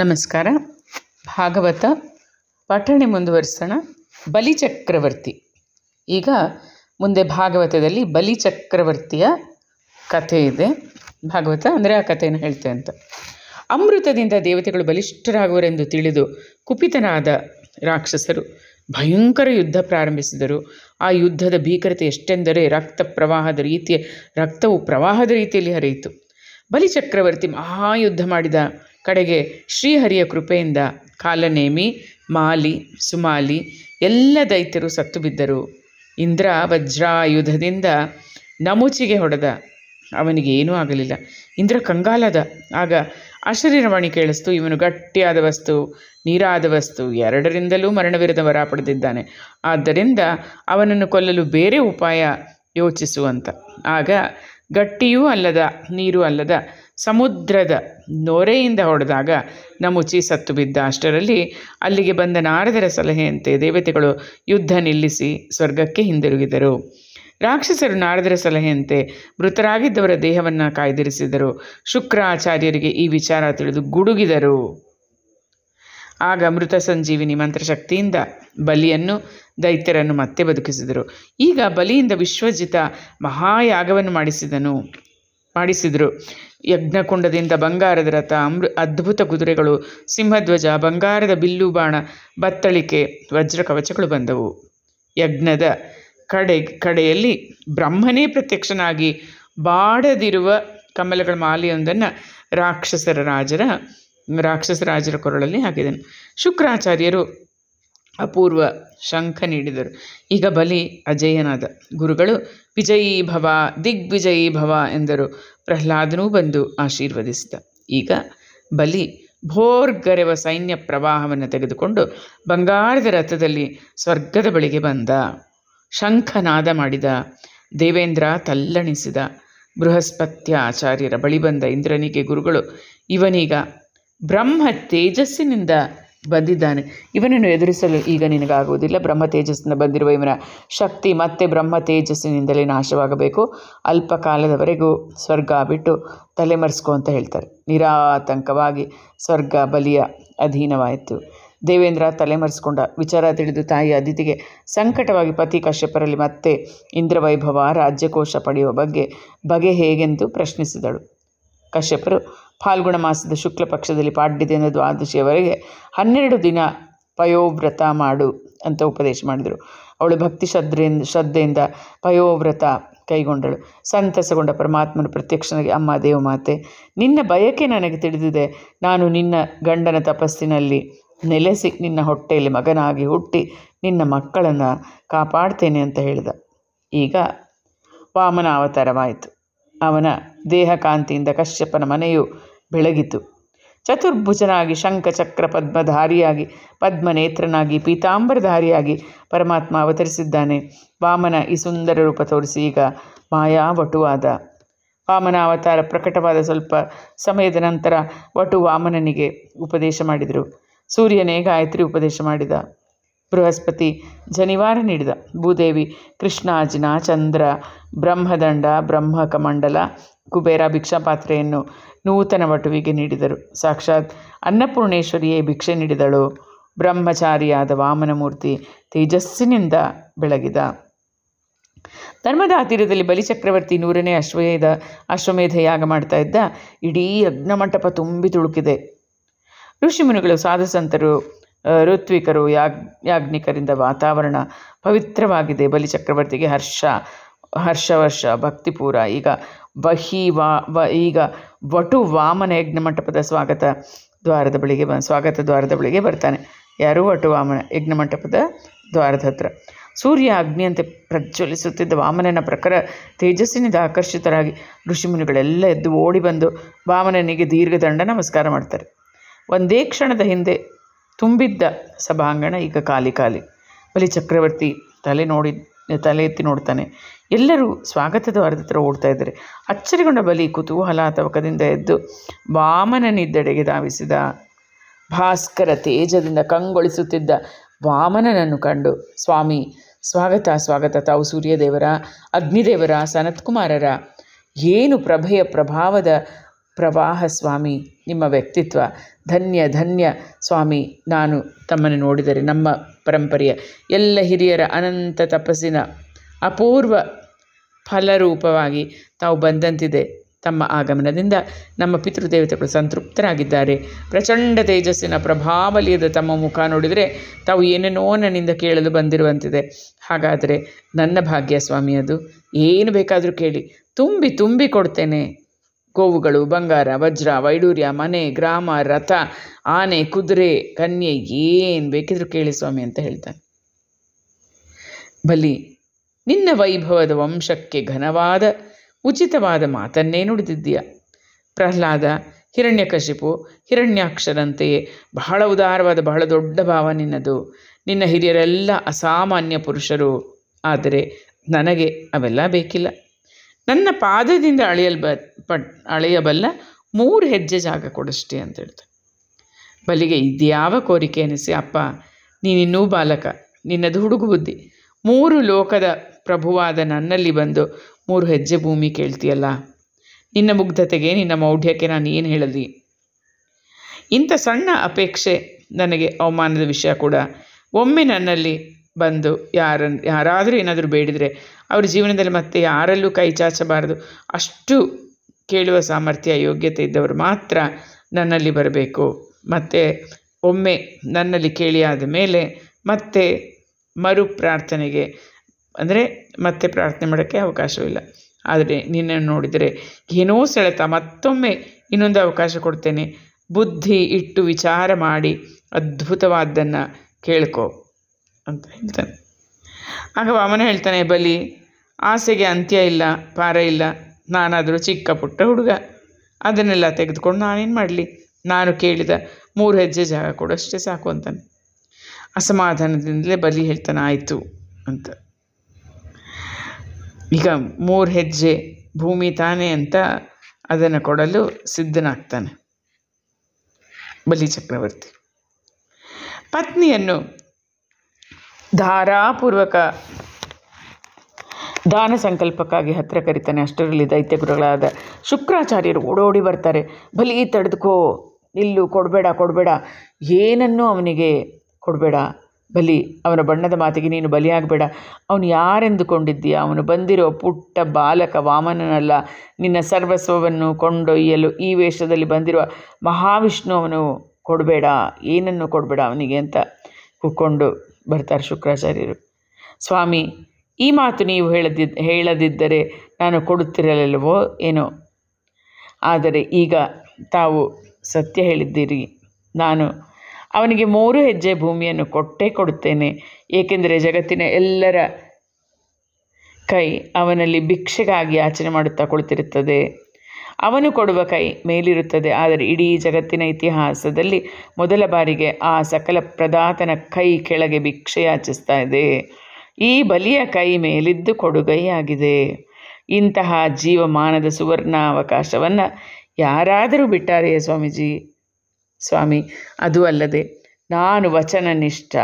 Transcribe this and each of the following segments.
ನಮಸ್ಕಾರ ಭಾಗವತ ಪಠಣೆ ಮುಂದುವರಿಸೋಣ ಬಲಿಚಕ್ರವರ್ತಿ ಈಗ ಮುಂದೆ ಭಾಗವತದಲ್ಲಿ ಬಲಿಚಕ್ರವರ್ತಿಯ ಕಥೆ ಇದೆ ಭಾಗವತ ಅಂದರೆ ಆ ಕಥೆಯನ್ನು ಹೇಳ್ತೇವೆ ಅಂತ ಅಮೃತದಿಂದ ದೇವತೆಗಳು ಬಲಿಷ್ಠರಾಗುವರೆಂದು ತಿಳಿದು ಕುಪಿತನಾದ ರಾಕ್ಷಸರು ಭಯಂಕರ ಯುದ್ಧ ಪ್ರಾರಂಭಿಸಿದರು ಆ ಯುದ್ಧದ ಭೀಕರತೆ ಎಷ್ಟೆಂದರೆ ರಕ್ತ ಪ್ರವಾಹದ ರೀತಿಯ ರಕ್ತವು ಪ್ರವಾಹದ ರೀತಿಯಲ್ಲಿ ಹರಿಯಿತು ಬಲಿಚಕ್ರವರ್ತಿ ಮಹಾಯುದ್ಧ ಮಾಡಿದ ಕಡೆಗೆ ಶ್ರೀಹರಿಯ ಕೃಪೆಯಿಂದ ಕಾಲನೇಮಿ ಮಾಲಿ ಸುಮಾಲಿ ಎಲ್ಲ ದೈತ್ಯರು ಸತ್ತು ಬಿದ್ದರು ಇಂದ್ರ ವಜ್ರಾಯುಧದಿಂದ ನಮುಚಿಗೆ ಹೊಡೆದ ಅವನಿಗೆ ಏನೂ ಆಗಲಿಲ್ಲ ಇಂದ್ರ ಕಂಗಾಲದ ಆಗ ಅಶರೀರವಾಣಿ ಕೇಳಿಸ್ತು ಇವನು ಗಟ್ಟಿಯಾದ ವಸ್ತು ನೀರಾದ ವಸ್ತು ಎರಡರಿಂದಲೂ ಮರಣವಿರದ ವರ ಪಡೆದಿದ್ದಾನೆ ಆದ್ದರಿಂದ ಅವನನ್ನು ಕೊಲ್ಲಲು ಬೇರೆ ಉಪಾಯ ಯೋಚಿಸುವಂತ ಆಗ ಗಟ್ಟಿಯೂ ಅಲ್ಲದ ನೀರು ಅಲ್ಲದ ಸಮುದ್ರದ ನೋರೆಯಿಂದ ಹೊಡೆದಾಗ ನಮುಚಿ ಸತ್ತು ಬಿದ್ದ ಅಷ್ಟರಲ್ಲಿ ಅಲ್ಲಿಗೆ ಬಂದ ನಾರದರ ಸಲಹೆಯಂತೆ ದೇವತೆಗಳು ಯುದ್ಧ ನಿಲ್ಲಿಸಿ ಸ್ವರ್ಗಕ್ಕೆ ಹಿಂದಿರುಗಿದರು ರಾಕ್ಷಸರು ನಾರದರ ಸಲಹೆಯಂತೆ ಮೃತರಾಗಿದ್ದವರ ದೇಹವನ್ನು ಕಾಯ್ದಿರಿಸಿದರು ಶುಕ್ರಾಚಾರ್ಯರಿಗೆ ಈ ವಿಚಾರ ತಿಳಿದು ಗುಡುಗಿದರು ಆಗ ಮೃತ ಸಂಜೀವಿನಿ ಮಂತ್ರಶಕ್ತಿಯಿಂದ ಬಲಿಯನ್ನು ದೈತ್ಯರನ್ನು ಮತ್ತೆ ಬದುಕಿಸಿದರು ಈಗ ಬಲಿಯಿಂದ ವಿಶ್ವಜಿತ ಮಹಾಯಾಗವನ್ನು ಮಾಡಿಸಿದನು ಮಾಡಿಸಿದರು ಯಜ್ಞಕುಂಡದಿಂದ ಬಂಗಾರದ ರಥ ಅಮೃ ಅದ್ಭುತ ಕುದುರೆಗಳು ಸಿಂಹಧ್ವಜ ಬಂಗಾರದ ಬಿಲ್ಲು ಬಾಣ ಬತ್ತಳಿಕೆ ವಜ್ರ ಕವಚಗಳು ಬಂದವು ಯಜ್ಞದ ಕಡೆ ಕಡೆಯಲ್ಲಿ ಬ್ರಹ್ಮನೇ ಪ್ರತ್ಯಕ್ಷನಾಗಿ ಬಾಡದಿರುವ ಕಮಲಗಳ ಮಾಲೆಯೊಂದನ್ನು ರಾಕ್ಷಸರ ರಾಜರ ರಾಕ್ಷಸರಾಜರ ಕೊರಳಲ್ಲಿ ಹಾಕಿದನು ಶುಕ್ರಾಚಾರ್ಯರು ಅಪೂರ್ವ ಶಂಖ ನೀಡಿದರು ಈಗ ಬಲಿ ಅಜಯನಾದ ಗುರುಗಳು ವಿಜಯೀ ಭವ ದಿಗ್ವಿಜಯೀ ಭವ ಎಂದರು ಪ್ರಹ್ಲಾದನೂ ಬಂದು ಆಶೀರ್ವದಿಸಿದ ಈಗ ಬಲಿ ಭೋರ್ಗರೆವ ಸೈನ್ಯ ಪ್ರವಾಹವನ್ನು ತೆಗೆದುಕೊಂಡು ಬಂಗಾರದ ರಥದಲ್ಲಿ ಸ್ವರ್ಗದ ಬಳಿಗೆ ಬಂದ ಶಂಖನಾದ ಮಾಡಿದ ದೇವೇಂದ್ರ ತಲ್ಲಣಿಸಿದ ಬೃಹಸ್ಪತ್ಯ ಆಚಾರ್ಯರ ಬಳಿ ಬಂದ ಇಂದ್ರನಿಗೆ ಗುರುಗಳು ಇವನೀಗ ಬ್ರಹ್ಮ ತೇಜಸ್ಸಿನಿಂದ ಬಂದಿದ್ದಾನೆ ಇವನನ್ನು ಎದುರಿಸಲು ಈಗ ನಿನಗಾಗುವುದಿಲ್ಲ ಬ್ರಹ್ಮ ತೇಜಸ್ಸಿನಿಂದ ಬಂದಿರುವ ಇವನ ಶಕ್ತಿ ಮತ್ತೆ ಬ್ರಹ್ಮ ತೇಜಸ್ಸಿನಿಂದಲೇ ನಾಶವಾಗಬೇಕು ಅಲ್ಪ ಕಾಲದವರೆಗೂ ಸ್ವರ್ಗ ಬಿಟ್ಟು ತಲೆಮರೆಸ್ಕೋ ಅಂತ ಹೇಳ್ತಾರೆ ನಿರಾತಂಕವಾಗಿ ಸ್ವರ್ಗ ಬಲಿಯ ಅಧೀನವಾಯಿತು ದೇವೇಂದ್ರ ತಲೆಮರೆಸ್ಕೊಂಡ ವಿಚಾರ ತಿಳಿದು ತಾಯಿ ಅದಿತಿಗೆ ಸಂಕಟವಾಗಿ ಪತಿ ಕಶ್ಯಪರಲ್ಲಿ ಮತ್ತೆ ಇಂದ್ರವೈಭವ ರಾಜ್ಯಕೋಶ ಪಡೆಯುವ ಬಗ್ಗೆ ಬಗೆ ಹೇಗೆಂದು ಪ್ರಶ್ನಿಸಿದಳು ಕಶ್ಯಪರು ಫಾಲ್ಗುಣ ಮಾಸದ ಶುಕ್ಲ ಪಕ್ಷದಲ್ಲಿ ಪಾಡ್ಯದಿಂದ ದ್ವಾದಶಿಯವರೆಗೆ ಹನ್ನೆರಡು ದಿನ ಪಯೋವ್ರತ ಮಾಡು ಅಂತ ಉಪದೇಶ ಮಾಡಿದರು ಅವಳು ಭಕ್ತಿ ಶ್ರದ್ಧೆಯಿಂದ ಶ್ರದ್ಧೆಯಿಂದ ಪಯೋವ್ರತ ಕೈಗೊಂಡಳು ಸಂತಸಗೊಂಡ ಪರಮಾತ್ಮನ ಪ್ರತ್ಯಕ್ಷನಾಗಿ ಅಮ್ಮ ದೇವಮಾತೆ ನಿನ್ನ ಬಯಕೆ ನನಗೆ ತಿಳಿದಿದೆ ನಾನು ನಿನ್ನ ಗಂಡನ ತಪಸ್ಸಿನಲ್ಲಿ ನೆಲೆಸಿ ನಿನ್ನ ಹೊಟ್ಟೆಯಲ್ಲಿ ಮಗನಾಗಿ ಹುಟ್ಟಿ ನಿನ್ನ ಮಕ್ಕಳನ್ನು ಕಾಪಾಡ್ತೇನೆ ಅಂತ ಹೇಳಿದ ಈಗ ವಾಮನ ಅವತಾರವಾಯಿತು ಅವನ ದೇಹಕಾಂತಿಯಿಂದ ಕಶ್ಯಪನ ಮನೆಯು ಬೆಳಗಿತು ಚತುರ್ಭುಜನಾಗಿ ಶಂಖಚಕ್ರ ಪದ್ಮಧಾರಿಯಾಗಿ ಪದ್ಮನೇತ್ರನಾಗಿ ಪೀತಾಂಬರಧಾರಿಯಾಗಿ ಪರಮಾತ್ಮ ಅವತರಿಸಿದ್ದಾನೆ ವಾಮನ ಈ ಸುಂದರ ರೂಪ ತೋರಿಸಿ ಈಗ ಮಾಯಾ ವಟುವಾದ ವಾಮನ ಅವತಾರ ಪ್ರಕಟವಾದ ಸ್ವಲ್ಪ ಸಮಯದ ನಂತರ ವಟು ವಾಮನನಿಗೆ ಉಪದೇಶ ಮಾಡಿದರು ಸೂರ್ಯನೇ ಗಾಯತ್ರಿ ಉಪದೇಶ ಮಾಡಿದ ಬೃಹಸ್ಪತಿ ಜನಿವಾರ ನೀಡಿದ ಭೂದೇವಿ ಕೃಷ್ಣಾಜಿನ ಚಂದ್ರ ಬ್ರಹ್ಮದಂಡ ಬ್ರಹ್ಮಕಮಂಡಲ ಕುಬೇರ ಭಿಕ್ಷಾಪಾತ್ರೆಯನ್ನು ನೂತನ ವಟುವಿಗೆ ನೀಡಿದರು ಸಾಕ್ಷಾತ್ ಅನ್ನಪೂರ್ಣೇಶ್ವರಿಯೇ ಭಿಕ್ಷೆ ನೀಡಿದಳು ಬ್ರಹ್ಮಚಾರಿಯಾದ ವಾಮನಮೂರ್ತಿ ತೇಜಸ್ಸಿನಿಂದ ಬೆಳಗಿದ ಧರ್ಮದ ಹತ್ತಿರದಲ್ಲಿ ಬಲಿಚಕ್ರವರ್ತಿ ನೂರನೇ ಅಶ್ವಮೇಧ ಅಶ್ವಮೇಧ ಯಾಗ ಮಾಡ್ತಾ ಇದ್ದ ಇಡೀ ಅಗ್ನಮಂಟಪ ತುಂಬಿ ತುಳುಕಿದೆ ಋಷಿಮುನಿಗಳು ಸಾಧುಸಂತರು ಋತ್ವಿಕರು ಯಾಗ್ ಯಾಜ್ಞಿಕರಿಂದ ವಾತಾವರಣ ಪವಿತ್ರವಾಗಿದೆ ಬಲಿ ಚಕ್ರವರ್ತಿಗೆ ಹರ್ಷ ಹರ್ಷವರ್ಷ ಭಕ್ತಿಪೂರ ಈಗ ಬಹಿ ವಾ ವ ಈಗ ವಟು ವಾಮನ ಯಜ್ಞ ಮಂಟಪದ ಸ್ವಾಗತ ದ್ವಾರದ ಬಳಿಗೆ ಬ ಸ್ವಾಗತ ದ್ವಾರದ ಬಳಿಗೆ ಬರ್ತಾನೆ ಯಾರು ವಟು ವಾಮನ ಯಜ್ಞ ಮಂಟಪದ ದ್ವಾರದ ಹತ್ರ ಸೂರ್ಯ ಅಗ್ನಿಯಂತೆ ಪ್ರಜ್ವಲಿಸುತ್ತಿದ್ದ ವಾಮನನ ಪ್ರಕಾರ ತೇಜಸ್ಸಿನಿಂದ ಆಕರ್ಷಿತರಾಗಿ ಋಷಿಮುನಿಗಳೆಲ್ಲ ಎದ್ದು ಓಡಿ ಬಂದು ವಾಮನನಿಗೆ ದೀರ್ಘದಂಡ ನಮಸ್ಕಾರ ಮಾಡ್ತಾರೆ ಒಂದೇ ಕ್ಷಣದ ಹಿಂದೆ ತುಂಬಿದ್ದ ಸಭಾಂಗಣ ಈಗ ಖಾಲಿ ಖಾಲಿ ಬಲಿ ಚಕ್ರವರ್ತಿ ತಲೆ ನೋಡಿ ತಲೆ ಎತ್ತಿ ನೋಡ್ತಾನೆ ಎಲ್ಲರೂ ಸ್ವಾಗತದ ಹತ್ರ ಓಡ್ತಾ ಇದ್ದಾರೆ ಅಚ್ಚರಿಗೊಂಡ ಬಲಿ ಕುತೂಹಲ ತವಕದಿಂದ ಎದ್ದು ವಾಮನನಿದ್ದೆಡೆಗೆ ಧಾವಿಸಿದ ಭಾಸ್ಕರ ತೇಜದಿಂದ ಕಂಗೊಳಿಸುತ್ತಿದ್ದ ವಾಮನನನ್ನು ಕಂಡು ಸ್ವಾಮಿ ಸ್ವಾಗತ ಸ್ವಾಗತ ತಾವು ಸೂರ್ಯದೇವರ ಅಗ್ನಿದೇವರ ಸನತ್ಕುಮಾರರ ಏನು ಪ್ರಭೆಯ ಪ್ರಭಾವದ ಪ್ರವಾಹ ಸ್ವಾಮಿ ನಿಮ್ಮ ವ್ಯಕ್ತಿತ್ವ ಧನ್ಯ ಧನ್ಯ ಸ್ವಾಮಿ ನಾನು ತಮ್ಮನ್ನು ನೋಡಿದರೆ ನಮ್ಮ ಪರಂಪರೆಯ ಎಲ್ಲ ಹಿರಿಯರ ಅನಂತ ತಪಸ್ಸಿನ ಅಪೂರ್ವ ಫಲರೂಪವಾಗಿ ತಾವು ಬಂದಂತಿದೆ ತಮ್ಮ ಆಗಮನದಿಂದ ನಮ್ಮ ಪಿತೃದೇವತೆಗಳು ಸಂತೃಪ್ತರಾಗಿದ್ದಾರೆ ಪ್ರಚಂಡ ತೇಜಸ್ಸಿನ ಪ್ರಭಾವಲಿಯದ ತಮ್ಮ ಮುಖ ನೋಡಿದರೆ ತಾವು ಏನೇನೋ ನನ್ನಿಂದ ಕೇಳಲು ಬಂದಿರುವಂತಿದೆ ಹಾಗಾದರೆ ನನ್ನ ಭಾಗ್ಯ ಸ್ವಾಮಿ ಅದು ಏನು ಬೇಕಾದರೂ ಕೇಳಿ ತುಂಬಿ ತುಂಬಿ ಕೊಡ್ತೇನೆ ಕೋವುಗಳು ಬಂಗಾರ ವಜ್ರ ವೈಡೂರ್ಯ ಮನೆ ಗ್ರಾಮ ರಥ ಆನೆ ಕುದುರೆ ಕನ್ಯೆ ಏನು ಬೇಕಿದ್ರು ಕೇಳಿ ಸ್ವಾಮಿ ಅಂತ ಹೇಳ್ತಾನೆ ಬಲಿ ನಿನ್ನ ವೈಭವದ ವಂಶಕ್ಕೆ ಘನವಾದ ಉಚಿತವಾದ ಮಾತನ್ನೇ ನುಡಿದಿದ್ದೀಯ ಪ್ರಹ್ಲಾದ ಹಿರಣ್ಯಕಶಿಪು ಹಿರಣ್ಯಾಕ್ಷರಂತೆಯೇ ಬಹಳ ಉದಾರವಾದ ಬಹಳ ದೊಡ್ಡ ಭಾವ ನಿನ್ನದು ನಿನ್ನ ಹಿರಿಯರೆಲ್ಲ ಅಸಾಮಾನ್ಯ ಪುರುಷರು ಆದರೆ ನನಗೆ ಅವೆಲ್ಲ ಬೇಕಿಲ್ಲ ನನ್ನ ಪಾದದಿಂದ ಬ ಪಟ್ ಅಳೆಯಬಲ್ಲ ಮೂರು ಹೆಜ್ಜೆ ಜಾಗ ಕೊಡಿಸ್ಟಿ ಅಂತ ಹೇಳ್ತ ಬಲಿಗೆ ಇದ್ಯಾವ ಕೋರಿಕೆ ಅನಿಸಿ ಅಪ್ಪ ನೀನಿನ್ನೂ ಬಾಲಕ ನಿನ್ನದು ಹುಡುಗು ಬುದ್ಧಿ ಮೂರು ಲೋಕದ ಪ್ರಭುವಾದ ನನ್ನಲ್ಲಿ ಬಂದು ಮೂರು ಹೆಜ್ಜೆ ಭೂಮಿ ಕೇಳ್ತೀಯಲ್ಲ ನಿನ್ನ ಮುಗ್ಧತೆಗೆ ನಿನ್ನ ಮೌಢ್ಯಕ್ಕೆ ನಾನು ಏನು ಹೇಳಲಿ ಇಂಥ ಸಣ್ಣ ಅಪೇಕ್ಷೆ ನನಗೆ ಅವಮಾನದ ವಿಷಯ ಕೂಡ ಒಮ್ಮೆ ನನ್ನಲ್ಲಿ ಬಂದು ಯಾರನ್ನು ಯಾರಾದರೂ ಏನಾದರೂ ಬೇಡಿದರೆ ಅವ್ರ ಜೀವನದಲ್ಲಿ ಮತ್ತೆ ಯಾರಲ್ಲೂ ಕೈ ಚಾಚಬಾರದು ಅಷ್ಟು ಕೇಳುವ ಸಾಮರ್ಥ್ಯ ಯೋಗ್ಯತೆ ಇದ್ದವರು ಮಾತ್ರ ನನ್ನಲ್ಲಿ ಬರಬೇಕು ಮತ್ತು ಒಮ್ಮೆ ನನ್ನಲ್ಲಿ ಕೇಳಿ ಆದ ಮೇಲೆ ಮತ್ತೆ ಮರು ಪ್ರಾರ್ಥನೆಗೆ ಅಂದರೆ ಮತ್ತೆ ಪ್ರಾರ್ಥನೆ ಮಾಡೋಕ್ಕೆ ಅವಕಾಶವಿಲ್ಲ ಆದರೆ ನಿನ್ನನ್ನು ನೋಡಿದರೆ ಏನೋ ಸೆಳೆತ ಮತ್ತೊಮ್ಮೆ ಇನ್ನೊಂದು ಅವಕಾಶ ಕೊಡ್ತೇನೆ ಬುದ್ಧಿ ಇಟ್ಟು ವಿಚಾರ ಮಾಡಿ ಅದ್ಭುತವಾದ್ದನ್ನು ಕೇಳ್ಕೊ ಅಂತ ಹೇಳ್ತಾನೆ ಆಗ ವಾಮನ ಹೇಳ್ತಾನೆ ಬಲಿ ಆಸೆಗೆ ಅಂತ್ಯ ಇಲ್ಲ ಪಾರ ಇಲ್ಲ ನಾನಾದರೂ ಚಿಕ್ಕ ಪುಟ್ಟ ಹುಡುಗ ಅದನ್ನೆಲ್ಲ ತೆಗೆದುಕೊಂಡು ನಾನೇನು ಮಾಡಲಿ ನಾನು ಕೇಳಿದ ಮೂರು ಹೆಜ್ಜೆ ಜಾಗ ಕೂಡ ಅಷ್ಟೇ ಸಾಕು ಅಂತಾನೆ ಅಸಮಾಧಾನದಿಂದಲೇ ಬಲಿ ಹೇಳ್ತಾನೆ ಆಯಿತು ಅಂತ ಈಗ ಮೂರು ಹೆಜ್ಜೆ ಭೂಮಿ ತಾನೇ ಅಂತ ಅದನ್ನು ಕೊಡಲು ಸಿದ್ಧನಾಗ್ತಾನೆ ಬಲಿ ಚಕ್ರವರ್ತಿ ಪತ್ನಿಯನ್ನು ಧಾರಾಪೂರ್ವಕ ದಾನ ಸಂಕಲ್ಪಕ್ಕಾಗಿ ಹತ್ತಿರ ಕರಿತಾನೆ ಅಷ್ಟರಲ್ಲಿ ದೈತ್ಯ ಗುರುಗಳಾದ ಶುಕ್ರಾಚಾರ್ಯರು ಓಡೋಡಿ ಬರ್ತಾರೆ ಬಲಿ ತಡೆದುಕೋ ಇಲ್ಲು ಕೊಡಬೇಡ ಕೊಡಬೇಡ ಏನನ್ನೂ ಅವನಿಗೆ ಕೊಡಬೇಡ ಬಲಿ ಅವನ ಬಣ್ಣದ ಮಾತಿಗೆ ನೀನು ಬಲಿಯಾಗಬೇಡ ಅವನು ಯಾರೆಂದುಕೊಂಡಿದ್ದೀಯ ಅವನು ಬಂದಿರೋ ಪುಟ್ಟ ಬಾಲಕ ವಾಮನನಲ್ಲ ನಿನ್ನ ಸರ್ವಸ್ವವನ್ನು ಕೊಂಡೊಯ್ಯಲು ಈ ವೇಷದಲ್ಲಿ ಬಂದಿರುವ ಮಹಾವಿಷ್ಣು ಅವನು ಕೊಡಬೇಡ ಏನನ್ನು ಕೊಡಬೇಡ ಅವನಿಗೆ ಅಂತ ಕೂಕೊಂಡು ಬರ್ತಾರೆ ಶುಕ್ರಾಚಾರ್ಯರು ಸ್ವಾಮಿ ಈ ಮಾತು ನೀವು ಹೇಳದಿದ್ದ ಹೇಳದಿದ್ದರೆ ನಾನು ಕೊಡುತ್ತಿರಲಿಲ್ಲವೋ ಏನೋ ಆದರೆ ಈಗ ತಾವು ಸತ್ಯ ಹೇಳಿದ್ದೀರಿ ನಾನು ಅವನಿಗೆ ಮೂರು ಹೆಜ್ಜೆ ಭೂಮಿಯನ್ನು ಕೊಟ್ಟೇ ಕೊಡುತ್ತೇನೆ ಏಕೆಂದರೆ ಜಗತ್ತಿನ ಎಲ್ಲರ ಕೈ ಅವನಲ್ಲಿ ಭಿಕ್ಷೆಗಾಗಿ ಯಾಚನೆ ಮಾಡುತ್ತಾ ಕೊಳ್ತಿರುತ್ತದೆ ಅವನು ಕೊಡುವ ಕೈ ಮೇಲಿರುತ್ತದೆ ಆದರೆ ಇಡೀ ಜಗತ್ತಿನ ಇತಿಹಾಸದಲ್ಲಿ ಮೊದಲ ಬಾರಿಗೆ ಆ ಸಕಲ ಪ್ರದಾತನ ಕೈ ಕೆಳಗೆ ಭಿಕ್ಷೆಯಾಚಿಸ್ತಾ ಇದೆ ಈ ಬಲಿಯ ಕೈ ಮೇಲಿದ್ದು ಕೊಡುಗೈಯಾಗಿದೆ ಇಂತಹ ಜೀವಮಾನದ ಸುವರ್ಣ ಅವಕಾಶವನ್ನು ಯಾರಾದರೂ ಬಿಟ್ಟಾರೆಯೇ ಸ್ವಾಮೀಜಿ ಸ್ವಾಮಿ ಅದು ಅಲ್ಲದೆ ನಾನು ವಚನನಿಷ್ಠ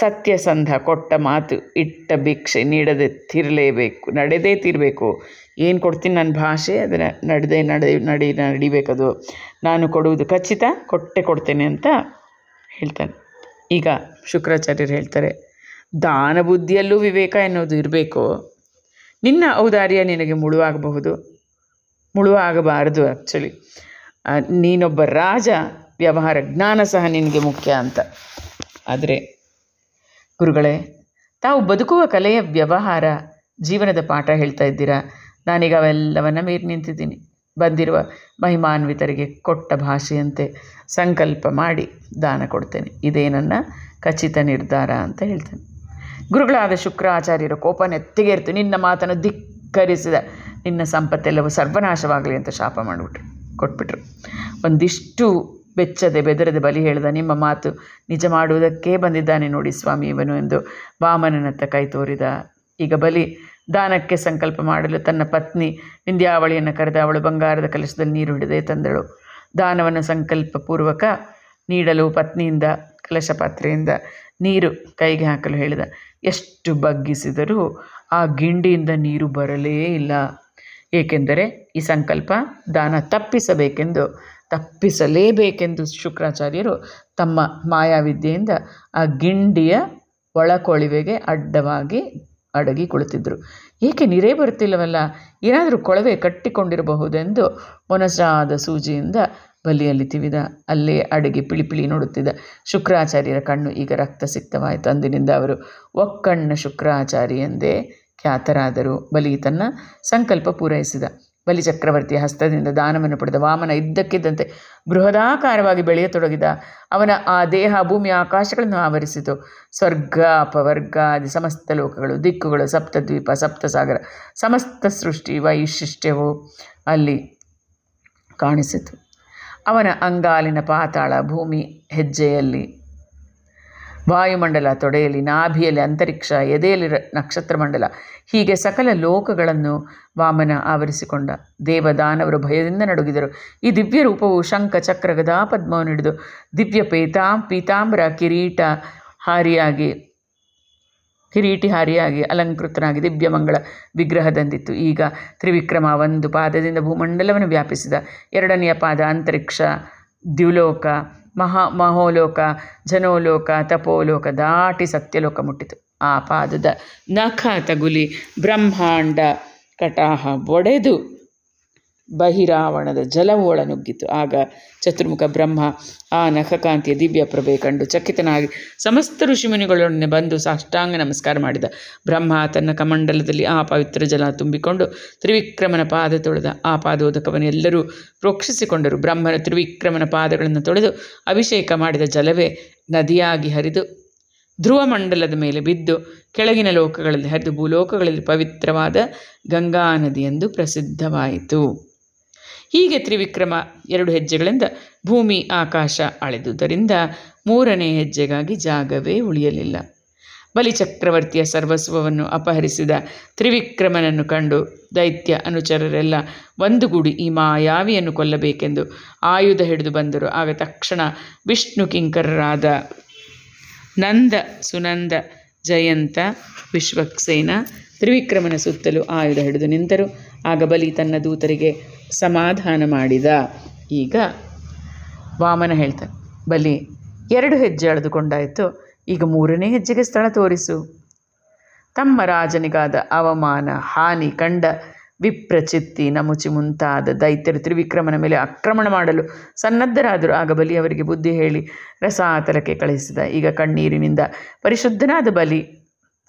ಸತ್ಯಸಂಧ ಕೊಟ್ಟ ಮಾತು ಇಟ್ಟ ಭಿಕ್ಷೆ ನೀಡದೆ ತಿರಲೇಬೇಕು ನಡೆದೇ ತಿರಬೇಕು ಏನು ಕೊಡ್ತೀನಿ ನನ್ನ ಭಾಷೆ ಅದನ್ನು ನಡೆದೇ ನಡೆ ನಡಿ ನಡಿಬೇಕದು ನಾನು ಕೊಡುವುದು ಖಚಿತ ಕೊಟ್ಟೆ ಕೊಡ್ತೇನೆ ಅಂತ ಹೇಳ್ತಾನೆ ಈಗ ಶುಕ್ರಾಚಾರ್ಯರು ಹೇಳ್ತಾರೆ ದಾನ ಬುದ್ಧಿಯಲ್ಲೂ ವಿವೇಕ ಎನ್ನುವುದು ಇರಬೇಕು ನಿನ್ನ ಔದಾರ್ಯ ನಿನಗೆ ಮುಳುವಾಗಬಹುದು ಮುಳುವಾಗಬಾರದು ಆ್ಯಕ್ಚುಲಿ ನೀನೊಬ್ಬ ರಾಜ ವ್ಯವಹಾರ ಜ್ಞಾನ ಸಹ ನಿನಗೆ ಮುಖ್ಯ ಅಂತ ಆದರೆ ಗುರುಗಳೇ ತಾವು ಬದುಕುವ ಕಲೆಯ ವ್ಯವಹಾರ ಜೀವನದ ಪಾಠ ಹೇಳ್ತಾ ಇದ್ದೀರಾ ನಾನೀಗ ಅವೆಲ್ಲವನ್ನ ಮೀರಿ ನಿಂತಿದ್ದೀನಿ ಬಂದಿರುವ ಮಹಿಮಾನ್ವಿತರಿಗೆ ಕೊಟ್ಟ ಭಾಷೆಯಂತೆ ಸಂಕಲ್ಪ ಮಾಡಿ ದಾನ ಕೊಡ್ತೇನೆ ಇದೇ ನನ್ನ ಖಚಿತ ನಿರ್ಧಾರ ಅಂತ ಹೇಳ್ತೇನೆ ಗುರುಗಳಾದ ಶುಕ್ರಾಚಾರ್ಯರ ಕೋಪ ನೆತ್ತಿಗೆ ನಿನ್ನ ಮಾತನ್ನು ಧಿಕ್ಕರಿಸಿದ ನಿನ್ನ ಸಂಪತ್ತೆಲ್ಲವೂ ಸರ್ವನಾಶವಾಗಲಿ ಅಂತ ಶಾಪ ಮಾಡಿಬಿಟ್ರು ಕೊಟ್ಬಿಟ್ರು ಒಂದಿಷ್ಟು ಬೆಚ್ಚದೆ ಬೆದರದೆ ಬಲಿ ಹೇಳಿದ ನಿಮ್ಮ ಮಾತು ನಿಜ ಮಾಡುವುದಕ್ಕೇ ಬಂದಿದ್ದಾನೆ ನೋಡಿ ಸ್ವಾಮಿ ಇವನು ಎಂದು ವಾಮನನತ್ತ ಕೈ ತೋರಿದ ಈಗ ಬಲಿ ದಾನಕ್ಕೆ ಸಂಕಲ್ಪ ಮಾಡಲು ತನ್ನ ಪತ್ನಿ ವಿಂಧ್ಯಾವಳಿಯನ್ನು ಕರೆದ ಅವಳು ಬಂಗಾರದ ಕಲಶದಲ್ಲಿ ನೀರು ಹಿಡಿದೇ ತಂದಳು ದಾನವನ್ನು ಪೂರ್ವಕ ನೀಡಲು ಪತ್ನಿಯಿಂದ ಕಲಶ ಪಾತ್ರೆಯಿಂದ ನೀರು ಕೈಗೆ ಹಾಕಲು ಹೇಳಿದ ಎಷ್ಟು ಬಗ್ಗಿಸಿದರೂ ಆ ಗಿಂಡಿಯಿಂದ ನೀರು ಬರಲೇ ಇಲ್ಲ ಏಕೆಂದರೆ ಈ ಸಂಕಲ್ಪ ದಾನ ತಪ್ಪಿಸಬೇಕೆಂದು ತಪ್ಪಿಸಲೇಬೇಕೆಂದು ಶುಕ್ರಾಚಾರ್ಯರು ತಮ್ಮ ಮಾಯಾವಿದ್ಯೆಯಿಂದ ಆ ಗಿಂಡಿಯ ಒಳಕೊಳಿವೆಗೆ ಅಡ್ಡವಾಗಿ ಅಡಗಿ ಕುಳಿತಿದ್ದರು ಏಕೆ ನೀರೇ ಬರುತ್ತಿಲ್ಲವಲ್ಲ ಏನಾದರೂ ಕೊಳವೆ ಕಟ್ಟಿಕೊಂಡಿರಬಹುದೆಂದು ಮೊನಸಾದ ಸೂಜಿಯಿಂದ ಬಲಿಯಲ್ಲಿ ತಿವಿದ ಅಲ್ಲೇ ಅಡಗಿ ಪಿಳಿಪಿಳಿ ನೋಡುತ್ತಿದ್ದ ಶುಕ್ರಾಚಾರ್ಯರ ಕಣ್ಣು ಈಗ ರಕ್ತ ಸಿಕ್ತವಾಯಿತು ಅಂದಿನಿಂದ ಅವರು ಒಕ್ಕಣ್ಣ ಶುಕ್ರಾಚಾರಿ ಎಂದೇ ಖ್ಯಾತರಾದರು ಬಲಿ ತನ್ನ ಸಂಕಲ್ಪ ಪೂರೈಸಿದ ಬಲಿಚಕ್ರವರ್ತಿಯ ಹಸ್ತದಿಂದ ದಾನವನ್ನು ಪಡೆದ ವಾಮನ ಇದ್ದಕ್ಕಿದ್ದಂತೆ ಬೃಹದಾಕಾರವಾಗಿ ಬೆಳೆಯತೊಡಗಿದ ಅವನ ಆ ದೇಹ ಭೂಮಿ ಆಕಾಶಗಳನ್ನು ಆವರಿಸಿತು ಸ್ವರ್ಗ ಅಪವರ್ಗ ಆದಿ ಸಮಸ್ತ ಲೋಕಗಳು ದಿಕ್ಕುಗಳು ಸಪ್ತದ್ವೀಪ ಸಪ್ತಸಾಗರ ಸಮಸ್ತ ಸೃಷ್ಟಿ ವೈಶಿಷ್ಟ್ಯವು ಅಲ್ಲಿ ಕಾಣಿಸಿತು ಅವನ ಅಂಗಾಲಿನ ಪಾತಾಳ ಭೂಮಿ ಹೆಜ್ಜೆಯಲ್ಲಿ ವಾಯುಮಂಡಲ ತೊಡೆಯಲ್ಲಿ ನಾಭಿಯಲ್ಲಿ ಅಂತರಿಕ್ಷ ಎದೆಯಲ್ಲಿ ನಕ್ಷತ್ರಮಂಡಲ ಹೀಗೆ ಸಕಲ ಲೋಕಗಳನ್ನು ವಾಮನ ಆವರಿಸಿಕೊಂಡ ದೇವದಾನವರು ಭಯದಿಂದ ನಡುಗಿದರು ಈ ದಿವ್ಯ ರೂಪವು ಶಂಖ ಚಕ್ರ ಗದಾ ಪದ್ಮವನ್ನು ಹಿಡಿದು ದಿವ್ಯ ಪೇತಾಂ ಪೀತಾಂಬರ ಕಿರೀಟ ಹಾರಿಯಾಗಿ ಕಿರೀಟಿ ಹಾರಿಯಾಗಿ ಅಲಂಕೃತನಾಗಿ ದಿವ್ಯಮಂಗಳ ವಿಗ್ರಹದಂದಿತ್ತು ಈಗ ತ್ರಿವಿಕ್ರಮ ಒಂದು ಪಾದದಿಂದ ಭೂಮಂಡಲವನ್ನು ವ್ಯಾಪಿಸಿದ ಎರಡನೆಯ ಪಾದ ಅಂತರಿಕ್ಷ ದ್ಯುಲೋಕ ಮಹಾ ಮಹೋಲೋಕ ಜನೋಲೋಕ ತಪೋಲೋಕ ದಾಟಿ ಸತ್ಯಲೋಕ ಮುಟ್ಟಿತು ಆ ಪಾದದ ನಖ ತಗುಲಿ ಬ್ರಹ್ಮಾಂಡ ಕಟಾಹ ಒಡೆದು ಬಹಿರಾವಣದ ಜಲವೋಳ ನುಗ್ಗಿತು ಆಗ ಚತುರ್ಮುಖ ಬ್ರಹ್ಮ ಆ ನಖಕಾಂತಿಯ ದಿವ್ಯ ಪ್ರಭೆ ಕಂಡು ಚಕಿತನಾಗಿ ಸಮಸ್ತ ಋಷಿಮುನಿಗಳೊಡನೆ ಬಂದು ಸಾಷ್ಟಾಂಗ ನಮಸ್ಕಾರ ಮಾಡಿದ ಬ್ರಹ್ಮ ತನ್ನ ಕಮಂಡಲದಲ್ಲಿ ಆ ಪವಿತ್ರ ಜಲ ತುಂಬಿಕೊಂಡು ತ್ರಿವಿಕ್ರಮನ ಪಾದ ತೊಳೆದ ಆ ಪಾದೋದಕವನ್ನು ಎಲ್ಲರೂ ಪ್ರೋಕ್ಷಿಸಿಕೊಂಡರು ಬ್ರಹ್ಮನ ತ್ರಿವಿಕ್ರಮನ ಪಾದಗಳನ್ನು ತೊಳೆದು ಅಭಿಷೇಕ ಮಾಡಿದ ಜಲವೇ ನದಿಯಾಗಿ ಹರಿದು ಧ್ರುವ ಮಂಡಲದ ಮೇಲೆ ಬಿದ್ದು ಕೆಳಗಿನ ಲೋಕಗಳಲ್ಲಿ ಹರಿದು ಭೂಲೋಕಗಳಲ್ಲಿ ಪವಿತ್ರವಾದ ಗಂಗಾ ನದಿಯೆಂದು ಪ್ರಸಿದ್ಧವಾಯಿತು ಹೀಗೆ ತ್ರಿವಿಕ್ರಮ ಎರಡು ಹೆಜ್ಜೆಗಳಿಂದ ಭೂಮಿ ಆಕಾಶ ಅಳೆದುದರಿಂದ ಮೂರನೇ ಹೆಜ್ಜೆಗಾಗಿ ಜಾಗವೇ ಉಳಿಯಲಿಲ್ಲ ಬಲಿಚಕ್ರವರ್ತಿಯ ಸರ್ವಸ್ವವನ್ನು ಅಪಹರಿಸಿದ ತ್ರಿವಿಕ್ರಮನನ್ನು ಕಂಡು ದೈತ್ಯ ಅನುಚರರೆಲ್ಲ ಒಂದುಗೂಡಿ ಈ ಮಾಯಾವಿಯನ್ನು ಕೊಲ್ಲಬೇಕೆಂದು ಆಯುಧ ಹಿಡಿದು ಬಂದರು ಆಗ ತಕ್ಷಣ ವಿಷ್ಣು ಕಿಂಕರರಾದ ನಂದ ಸುನಂದ ಜಯಂತ ವಿಶ್ವಕ್ಸೇನ ತ್ರಿವಿಕ್ರಮನ ಸುತ್ತಲೂ ಆಯುಧ ಹಿಡಿದು ನಿಂತರು ಆಗ ಬಲಿ ತನ್ನ ದೂತರಿಗೆ ಸಮಾಧಾನ ಮಾಡಿದ ಈಗ ವಾಮನ ಹೇಳ್ತಾನೆ ಬಲಿ ಎರಡು ಹೆಜ್ಜೆ ಅಳೆದುಕೊಂಡಾಯಿತು ಈಗ ಮೂರನೇ ಹೆಜ್ಜೆಗೆ ಸ್ಥಳ ತೋರಿಸು ತಮ್ಮ ರಾಜನಿಗಾದ ಅವಮಾನ ಹಾನಿ ಕಂಡ ವಿಪ್ರಚಿತ್ತಿ ನಮುಚಿ ಮುಂತಾದ ದೈತ್ಯರು ತ್ರಿವಿಕ್ರಮನ ಮೇಲೆ ಆಕ್ರಮಣ ಮಾಡಲು ಸನ್ನದ್ಧರಾದರು ಆಗ ಬಲಿ ಅವರಿಗೆ ಬುದ್ಧಿ ಹೇಳಿ ರಸಾತಲಕ್ಕೆ ಕಳಿಸಿದ ಈಗ ಕಣ್ಣೀರಿನಿಂದ ಪರಿಶುದ್ಧನಾದ ಬಲಿ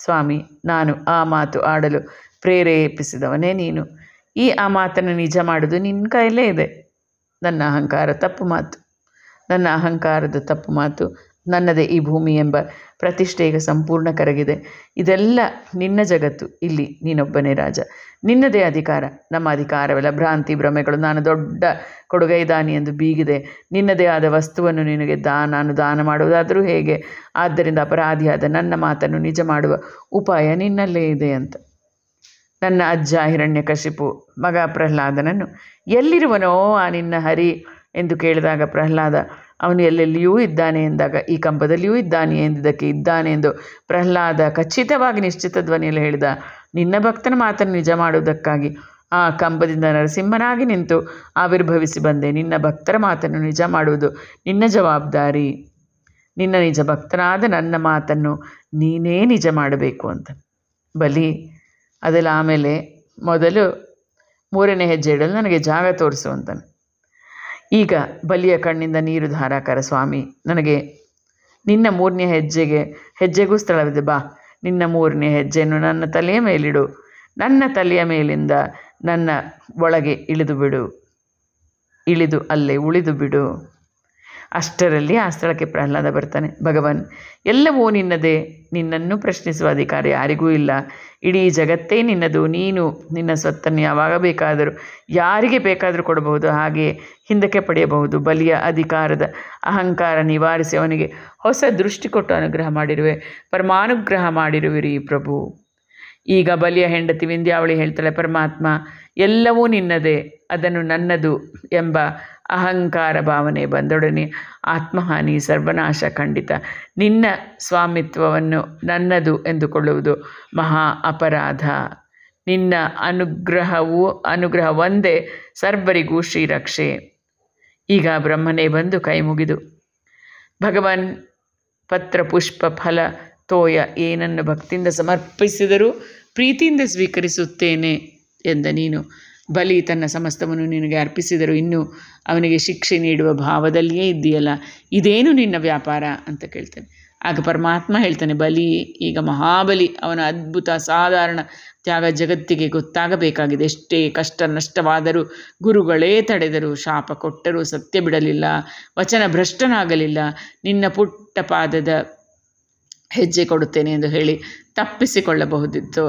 ಸ್ವಾಮಿ ನಾನು ಆ ಮಾತು ಆಡಲು ಪ್ರೇರೇಪಿಸಿದವನೇ ನೀನು ಈ ಆ ಮಾತನ್ನು ನಿಜ ಮಾಡೋದು ನಿನ್ನ ಕೈಲೇ ಇದೆ ನನ್ನ ಅಹಂಕಾರ ತಪ್ಪು ಮಾತು ನನ್ನ ಅಹಂಕಾರದ ತಪ್ಪು ಮಾತು ನನ್ನದೇ ಈ ಭೂಮಿ ಎಂಬ ಪ್ರತಿಷ್ಠೆ ಈಗ ಸಂಪೂರ್ಣ ಕರಗಿದೆ ಇದೆಲ್ಲ ನಿನ್ನ ಜಗತ್ತು ಇಲ್ಲಿ ನೀನೊಬ್ಬನೇ ರಾಜ ನಿನ್ನದೇ ಅಧಿಕಾರ ನಮ್ಮ ಅಧಿಕಾರವೆಲ್ಲ ಭ್ರಾಂತಿ ಭ್ರಮೆಗಳು ನಾನು ದೊಡ್ಡ ಕೊಡುಗೈದಾನಿ ಎಂದು ಬೀಗಿದೆ ನಿನ್ನದೇ ಆದ ವಸ್ತುವನ್ನು ನಿನಗೆ ದಾ ನಾನು ದಾನ ಮಾಡುವುದಾದರೂ ಹೇಗೆ ಆದ್ದರಿಂದ ಅಪರಾಧಿಯಾದ ನನ್ನ ಮಾತನ್ನು ನಿಜ ಮಾಡುವ ಉಪಾಯ ನಿನ್ನಲ್ಲೇ ಇದೆ ಅಂತ ನನ್ನ ಅಜ್ಜ ಕಶಿಪು ಮಗ ಪ್ರಹ್ಲಾದನನ್ನು ಎಲ್ಲಿರುವನೋ ಆ ನಿನ್ನ ಹರಿ ಎಂದು ಕೇಳಿದಾಗ ಪ್ರಹ್ಲಾದ ಅವನು ಎಲ್ಲೆಲ್ಲಿಯೂ ಇದ್ದಾನೆ ಎಂದಾಗ ಈ ಕಂಬದಲ್ಲಿಯೂ ಇದ್ದಾನೆ ಎಂದಿದ್ದಕ್ಕೆ ಇದ್ದಾನೆ ಎಂದು ಪ್ರಹ್ಲಾದ ಖಚಿತವಾಗಿ ನಿಶ್ಚಿತ ಧ್ವನಿಯಲ್ಲಿ ಹೇಳಿದ ನಿನ್ನ ಭಕ್ತನ ಮಾತನ್ನು ನಿಜ ಮಾಡುವುದಕ್ಕಾಗಿ ಆ ಕಂಬದಿಂದ ನರಸಿಂಹನಾಗಿ ನಿಂತು ಆವಿರ್ಭವಿಸಿ ಬಂದೆ ನಿನ್ನ ಭಕ್ತರ ಮಾತನ್ನು ನಿಜ ಮಾಡುವುದು ನಿನ್ನ ಜವಾಬ್ದಾರಿ ನಿನ್ನ ನಿಜ ಭಕ್ತನಾದ ನನ್ನ ಮಾತನ್ನು ನೀನೇ ನಿಜ ಮಾಡಬೇಕು ಅಂತ ಬಲಿ ಅದೆಲ್ಲ ಆಮೇಲೆ ಮೊದಲು ಮೂರನೇ ಹೆಜ್ಜೆ ಇಡಲು ನನಗೆ ಜಾಗ ತೋರಿಸು ಈಗ ಬಲಿಯ ಕಣ್ಣಿಂದ ನೀರು ಧಾರಾಕಾರ ಸ್ವಾಮಿ ನನಗೆ ನಿನ್ನ ಮೂರನೇ ಹೆಜ್ಜೆಗೆ ಹೆಜ್ಜೆಗೂ ಸ್ಥಳವಿದೆ ಬಾ ನಿನ್ನ ಮೂರನೇ ಹೆಜ್ಜೆಯನ್ನು ನನ್ನ ತಲೆಯ ಮೇಲಿಡು ನನ್ನ ತಲೆಯ ಮೇಲಿಂದ ನನ್ನ ಒಳಗೆ ಇಳಿದು ಬಿಡು ಇಳಿದು ಅಲ್ಲೇ ಉಳಿದು ಬಿಡು ಅಷ್ಟರಲ್ಲಿ ಆ ಸ್ಥಳಕ್ಕೆ ಪ್ರಹ್ಲಾದ ಬರ್ತಾನೆ ಭಗವಾನ್ ಎಲ್ಲವೂ ನಿನ್ನದೇ ನಿನ್ನನ್ನು ಪ್ರಶ್ನಿಸುವ ಅಧಿಕಾರ ಯಾರಿಗೂ ಇಲ್ಲ ಇಡೀ ಜಗತ್ತೇ ನಿನ್ನದು ನೀನು ನಿನ್ನ ಸ್ವತ್ತನ್ನು ಯಾವಾಗ ಬೇಕಾದರೂ ಯಾರಿಗೆ ಬೇಕಾದರೂ ಕೊಡಬಹುದು ಹಾಗೆಯೇ ಹಿಂದಕ್ಕೆ ಪಡೆಯಬಹುದು ಬಲಿಯ ಅಧಿಕಾರದ ಅಹಂಕಾರ ನಿವಾರಿಸಿ ಅವನಿಗೆ ಹೊಸ ದೃಷ್ಟಿ ಕೊಟ್ಟು ಅನುಗ್ರಹ ಮಾಡಿರುವೆ ಪರಮಾನುಗ್ರಹ ಮಾಡಿರುವಿರಿ ಪ್ರಭು ಈಗ ಬಲಿಯ ಹೆಂಡತಿ ವಿಂಧ್ಯಾವಳಿ ಹೇಳ್ತಾಳೆ ಪರಮಾತ್ಮ ಎಲ್ಲವೂ ನಿನ್ನದೇ ಅದನ್ನು ನನ್ನದು ಎಂಬ ಅಹಂಕಾರ ಭಾವನೆ ಬಂದೊಡನೆ ಆತ್ಮಹಾನಿ ಸರ್ವನಾಶ ಖಂಡಿತ ನಿನ್ನ ಸ್ವಾಮಿತ್ವವನ್ನು ನನ್ನದು ಎಂದುಕೊಳ್ಳುವುದು ಮಹಾ ಅಪರಾಧ ನಿನ್ನ ಅನುಗ್ರಹವು ಅನುಗ್ರಹ ಒಂದೇ ಸರ್ವರಿಗೂ ಶ್ರೀರಕ್ಷೆ ಈಗ ಬ್ರಹ್ಮನೇ ಬಂದು ಕೈ ಮುಗಿದು ಭಗವಾನ್ ಪತ್ರ ಪುಷ್ಪ ಫಲ ತೋಯ ಏನನ್ನು ಭಕ್ತಿಯಿಂದ ಸಮರ್ಪಿಸಿದರೂ ಪ್ರೀತಿಯಿಂದ ಸ್ವೀಕರಿಸುತ್ತೇನೆ ಎಂದ ನೀನು ಬಲಿ ತನ್ನ ಸಮಸ್ತವನ್ನು ನಿನಗೆ ಅರ್ಪಿಸಿದರು ಇನ್ನು ಅವನಿಗೆ ಶಿಕ್ಷೆ ನೀಡುವ ಭಾವದಲ್ಲಿಯೇ ಇದ್ದೀಯಲ್ಲ ಇದೇನು ನಿನ್ನ ವ್ಯಾಪಾರ ಅಂತ ಕೇಳ್ತಾನೆ ಆಗ ಪರಮಾತ್ಮ ಹೇಳ್ತಾನೆ ಬಲಿ ಈಗ ಮಹಾಬಲಿ ಅವನ ಅದ್ಭುತ ಸಾಧಾರಣ ತ್ಯಾಗ ಜಗತ್ತಿಗೆ ಗೊತ್ತಾಗಬೇಕಾಗಿದೆ ಎಷ್ಟೇ ಕಷ್ಟ ನಷ್ಟವಾದರೂ ಗುರುಗಳೇ ತಡೆದರು ಶಾಪ ಕೊಟ್ಟರೂ ಸತ್ಯ ಬಿಡಲಿಲ್ಲ ವಚನ ಭ್ರಷ್ಟನಾಗಲಿಲ್ಲ ನಿನ್ನ ಪುಟ್ಟ ಪಾದದ ಹೆಜ್ಜೆ ಕೊಡುತ್ತೇನೆ ಎಂದು ಹೇಳಿ ತಪ್ಪಿಸಿಕೊಳ್ಳಬಹುದಿತ್ತು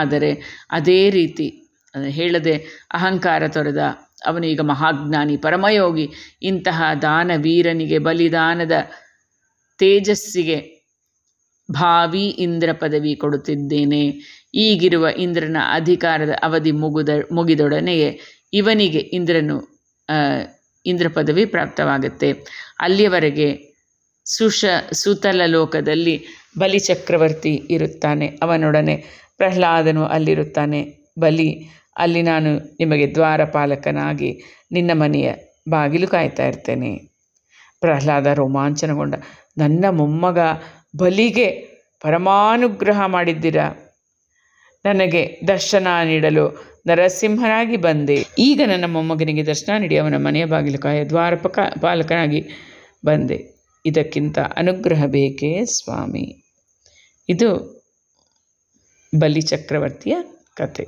ಆದರೆ ಅದೇ ರೀತಿ ಹೇಳದೆ ಅಹಂಕಾರ ತೊರೆದ ಅವನೀಗ ಮಹಾಜ್ಞಾನಿ ಪರಮಯೋಗಿ ಇಂತಹ ದಾನ ವೀರನಿಗೆ ಬಲಿದಾನದ ತೇಜಸ್ಸಿಗೆ ಭಾವಿ ಇಂದ್ರ ಪದವಿ ಕೊಡುತ್ತಿದ್ದೇನೆ ಈಗಿರುವ ಇಂದ್ರನ ಅಧಿಕಾರದ ಅವಧಿ ಮುಗಿದ ಮುಗಿದೊಡನೆಯೇ ಇವನಿಗೆ ಇಂದ್ರನು ಇಂದ್ರ ಪದವಿ ಪ್ರಾಪ್ತವಾಗುತ್ತೆ ಅಲ್ಲಿಯವರೆಗೆ ಸುಶ ಸುತಲ ಲೋಕದಲ್ಲಿ ಬಲಿ ಚಕ್ರವರ್ತಿ ಇರುತ್ತಾನೆ ಅವನೊಡನೆ ಪ್ರಹ್ಲಾದನು ಅಲ್ಲಿರುತ್ತಾನೆ ಬಲಿ ಅಲ್ಲಿ ನಾನು ನಿಮಗೆ ದ್ವಾರಪಾಲಕನಾಗಿ ನಿನ್ನ ಮನೆಯ ಬಾಗಿಲು ಕಾಯ್ತಾ ಇರ್ತೇನೆ ಪ್ರಹ್ಲಾದ ರೋಮಾಂಚನಗೊಂಡ ನನ್ನ ಮೊಮ್ಮಗ ಬಲಿಗೆ ಪರಮಾನುಗ್ರಹ ಮಾಡಿದ್ದೀರ ನನಗೆ ದರ್ಶನ ನೀಡಲು ನರಸಿಂಹನಾಗಿ ಬಂದೆ ಈಗ ನನ್ನ ಮೊಮ್ಮಗನಿಗೆ ದರ್ಶನ ನೀಡಿ ಅವನ ಮನೆಯ ಬಾಗಿಲು ಕಾಯ ದ್ವಾರಪಕ ಪಾಲಕನಾಗಿ ಬಂದೆ ಇದಕ್ಕಿಂತ ಅನುಗ್ರಹ ಬೇಕೇ ಸ್ವಾಮಿ ಇದು ಬಲಿಚಕ್ರವರ್ತಿಯ ಚಕ್ರವರ್ತಿಯ ಕಥೆ